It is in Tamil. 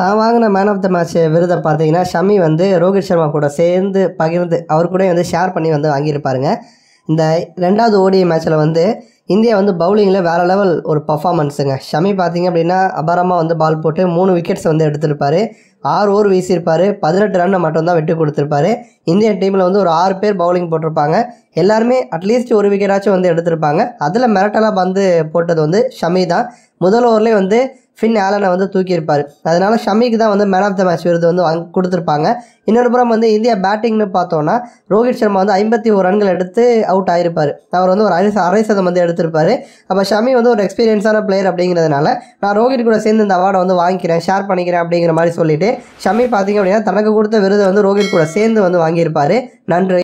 தான் வாங்கின மேன் ஆஃப் த மேட்ச் விருதை பார்த்தீங்கன்னா ஷமி வந்து ரோஹித் சர்மா கூட சேர்ந்து பகிர்ந்து அவர் கூட வந்து ஷேர் பண்ணி வந்து வாங்கியிருப்பாருங்க இந்த ரெண்டாவது ஓடிய மேட்ச்சில் வந்து இந்தியா வந்து பவுலிங்கில் வேறு லெவல் ஒரு பர்ஃபார்மன்ஸுங்க ஷமி பார்த்தீங்க அப்படின்னா அபாரமாக வந்து பால் போட்டு மூணு விக்கெட்ஸ் வந்து எடுத்திருப்பார் ஆறு ஓவர் வீசியிருப்பார் பதினெட்டு ரன்னை மட்டும்தான் விட்டு கொடுத்துருப்பாரு இந்தியன் டீமில் வந்து ஒரு ஆறு பேர் பவுலிங் போட்டிருப்பாங்க எல்லாருமே அட்லீஸ்ட் ஒரு விக்கெட்டாச்சும் வந்து எடுத்திருப்பாங்க அதில் மிரட்டலாக வந்து போட்டது வந்து ஷமி தான் முதல் ஓவர்லேயே வந்து ஃபின் ஆலனை வந்து தூக்கியிருப்பார் அதனால் ஷமிக்கு தான் வந்து மேன் ஆஃப் த மேட்ச் விருது வந்து வாங்க கொடுத்துருப்பாங்க இன்னொரு புறம் வந்து இந்தியா பேட்டிங்னு பார்த்தோன்னா ரோஹித் சர்மா வந்து ஐம்பத்தி ஒரு ரன்கள் எடுத்து அவுட் ஆகிருப்பார் அவர் வந்து ஒரு அரை அரை சதம் வந்து எடுத்திருப்பார் அப்போ ஷமி வந்து ஒரு எக்ஸ்பீரியன்ஸான பிளேயர் அப்படிங்கிறதுனால நான் ரோஹித் கூட சேர்ந்து இந்த அவார்டை வந்து வாங்கிக்கிறேன் ஷேர் பண்ணிக்கிறேன் அப்படிங்கிற மாதிரி சொல்லிட்டு ஷமி பார்த்தீங்க அப்படின்னா தனக்கு கொடுத்த விருதை வந்து ரோஹித் கூட சேர்ந்து வந்து வாங்கியிருப்பார் நன்றி